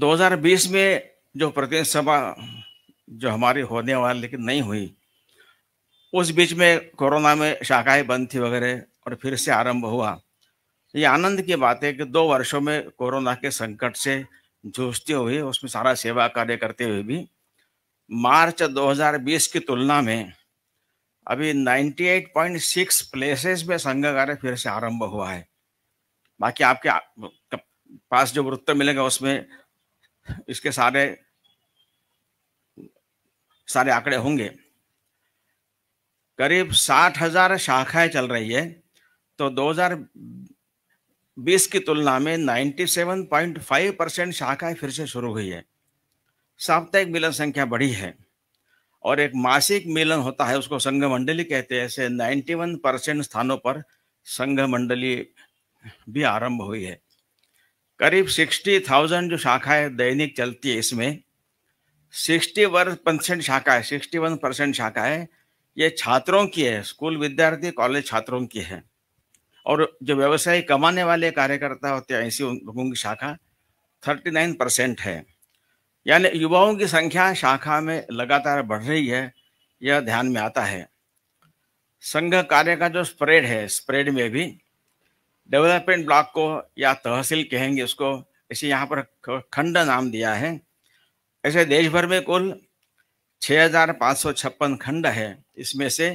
2020 में जो प्रतिनिधि सभा जो हमारी होने वाली लेकिन नहीं हुई उस बीच में कोरोना में शाखाएं बंद थी वगैरह और फिर से आरंभ हुआ ये आनंद की बात है कि दो वर्षों में कोरोना के संकट से जूझते हुए उसमें सारा सेवा कार्य करते हुए भी मार्च 2020 की तुलना में अभी 98.6 प्लेसेस में संघ कार्य फिर से आरंभ हुआ है बाकी आपके पास जो वृत्त मिलेगा उसमें इसके सारे सारे आंकड़े होंगे करीब साठ हजार शाखाएं चल रही है तो 2020 की तुलना में 97.5 परसेंट शाखाएं फिर से शुरू हुई है साप्ताहिक मिलन संख्या बढ़ी है और एक मासिक मिलन होता है उसको संघ मंडली कहते हैं ऐसे 91 परसेंट स्थानों पर संघ मंडली भी आरंभ हुई है करीब सिक्सटी थाउजेंड जो शाखा है दैनिक चलती है इसमें सिक्सटी वन परसेंट शाखा है सिक्सटी वन परसेंट शाखा है ये छात्रों की है स्कूल विद्यार्थी कॉलेज छात्रों की है और जो व्यवसाय कमाने वाले कार्यकर्ता होते हैं ऐसी उन लोगों की शाखा थर्टी नाइन परसेंट है यानी युवाओं की संख्या शाखा में लगातार बढ़ रही है यह ध्यान में आता है संघ कार्य का जो स्प्रेड है स्प्रेड में भी डेवलपमेंट ब्लॉक को या तहसील कहेंगे उसको इसे यहाँ पर खंड नाम दिया है ऐसे देश भर में कुल 6,556 खंड है इसमें से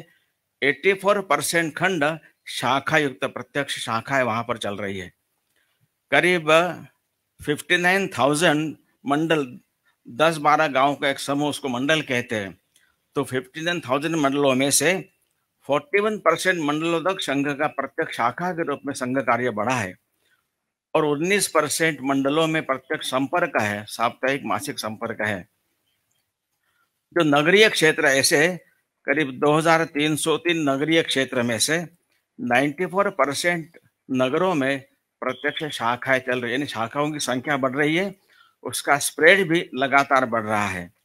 84 परसेंट खंड शाखा युक्त प्रत्यक्ष शाखा है वहाँ पर चल रही है करीब 59,000 मंडल 10-12 गांव का एक समूह उसको मंडल कहते हैं तो 59,000 मंडलों में से 41 परसेंट मंडलोदक संघ का प्रत्यक्ष शाखा के रूप में संघ कार्य बढ़ा है और 19 परसेंट मंडलों में प्रत्यक्ष संपर्क है साप्ताहिक मासिक संपर्क है जो नगरीय क्षेत्र ऐसे करीब 2303 नगरीय क्षेत्र में से 94 परसेंट नगरों में प्रत्यक्ष शाखाएं चल रही है यानी शाखाओं की संख्या बढ़ रही है उसका स्प्रेड भी लगातार बढ़ रहा है